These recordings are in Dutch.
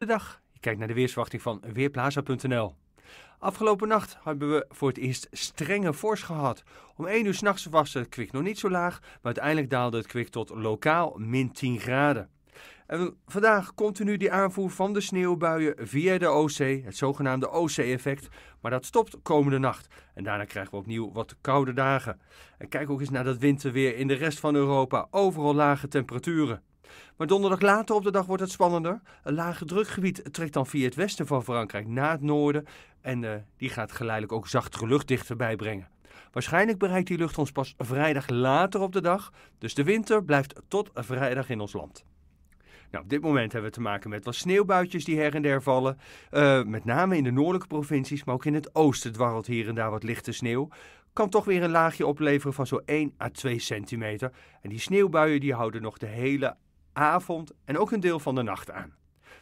Goedendag, dag. Je kijkt naar de weersverwachting van Weerplaza.nl. Afgelopen nacht hebben we voor het eerst strenge vorst gehad. Om 1 uur s'nachts was het kwik nog niet zo laag, maar uiteindelijk daalde het kwik tot lokaal min 10 graden. En vandaag continu die aanvoer van de sneeuwbuien via de Oostzee, het zogenaamde Oostzee-effect. Maar dat stopt komende nacht. En daarna krijgen we opnieuw wat koude dagen. En kijk ook eens naar dat winterweer in de rest van Europa. Overal lage temperaturen. Maar donderdag later op de dag wordt het spannender. Een lage drukgebied trekt dan via het westen van Frankrijk naar het noorden. En eh, die gaat geleidelijk ook zachtere lucht dichterbij brengen. Waarschijnlijk bereikt die lucht ons pas vrijdag later op de dag. Dus de winter blijft tot vrijdag in ons land. Nou, op dit moment hebben we te maken met wat sneeuwbuitjes die her en der vallen. Eh, met name in de noordelijke provincies, maar ook in het oosten dwarrelt hier en daar wat lichte sneeuw. Kan toch weer een laagje opleveren van zo'n 1 à 2 centimeter. En die sneeuwbuien die houden nog de hele avond en ook een deel van de nacht aan.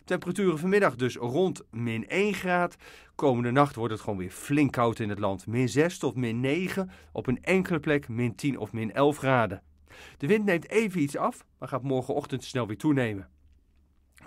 Temperaturen vanmiddag dus rond min 1 graad. Komende nacht wordt het gewoon weer flink koud in het land. Min 6 tot min 9, op een enkele plek min 10 of min 11 graden. De wind neemt even iets af, maar gaat morgenochtend snel weer toenemen.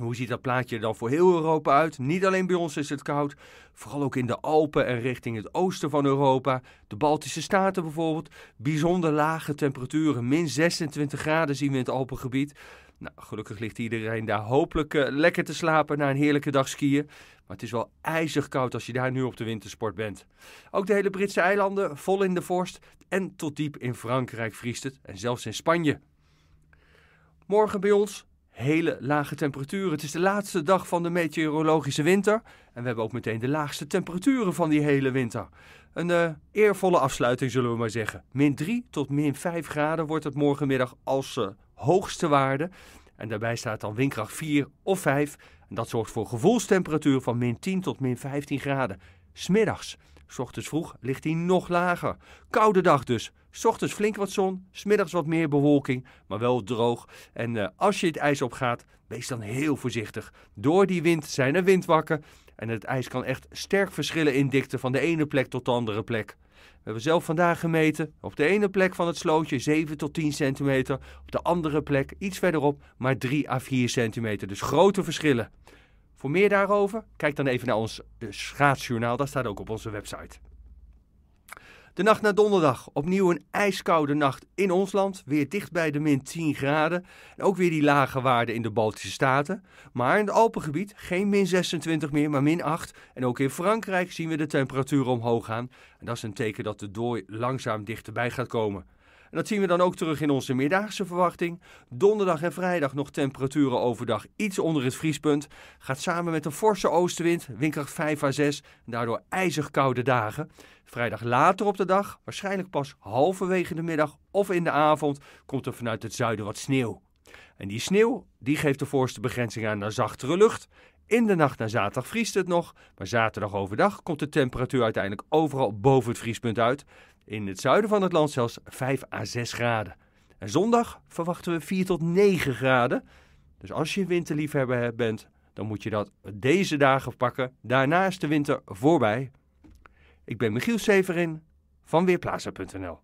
Hoe ziet dat plaatje er dan voor heel Europa uit? Niet alleen bij ons is het koud, vooral ook in de Alpen en richting het oosten van Europa. De Baltische Staten bijvoorbeeld, bijzonder lage temperaturen, min 26 graden zien we in het Alpengebied. Nou, gelukkig ligt iedereen daar hopelijk eh, lekker te slapen na een heerlijke dag skiën. Maar het is wel ijzig koud als je daar nu op de wintersport bent. Ook de hele Britse eilanden vol in de vorst en tot diep in Frankrijk vriest het en zelfs in Spanje. Morgen bij ons hele lage temperaturen. Het is de laatste dag van de meteorologische winter. En we hebben ook meteen de laagste temperaturen van die hele winter. Een eh, eervolle afsluiting, zullen we maar zeggen. Min 3 tot min 5 graden wordt het morgenmiddag als eh, hoogste waarde. En daarbij staat dan windkracht 4 of 5. En dat zorgt voor gevoelstemperatuur van min 10 tot min 15 graden. Smiddags Ochtends vroeg ligt hij nog lager. Koude dag dus. Ochtends flink wat zon, smiddags wat meer bewolking, maar wel droog. En eh, als je het ijs opgaat, wees dan heel voorzichtig. Door die wind zijn er windwakken en het ijs kan echt sterk verschillen in dikte van de ene plek tot de andere plek. We hebben zelf vandaag gemeten, op de ene plek van het slootje 7 tot 10 centimeter, op de andere plek iets verderop maar 3 à 4 centimeter. Dus grote verschillen. Voor meer daarover, kijk dan even naar ons eh, schaatsjournaal. Dat staat ook op onze website. De nacht naar donderdag. Opnieuw een ijskoude nacht in ons land. Weer dicht bij de min 10 graden. En ook weer die lage waarden in de Baltische Staten. Maar in het Alpengebied geen min 26 meer, maar min 8. En ook in Frankrijk zien we de temperaturen omhoog gaan. En dat is een teken dat de dooi langzaam dichterbij gaat komen dat zien we dan ook terug in onze middagse verwachting. Donderdag en vrijdag nog temperaturen overdag iets onder het vriespunt. Gaat samen met een forse oostenwind, windkracht 5 à 6, en daardoor ijzig koude dagen. Vrijdag later op de dag, waarschijnlijk pas halverwege de middag of in de avond, komt er vanuit het zuiden wat sneeuw. En die sneeuw die geeft de voorste begrenzing aan naar zachtere lucht in de nacht naar zaterdag vriest het nog, maar zaterdag overdag komt de temperatuur uiteindelijk overal boven het vriespunt uit. In het zuiden van het land zelfs 5 à 6 graden. En zondag verwachten we 4 tot 9 graden. Dus als je winterliefhebber bent, dan moet je dat deze dagen pakken. Daarna is de winter voorbij. Ik ben Michiel Severin van Weerplaza.nl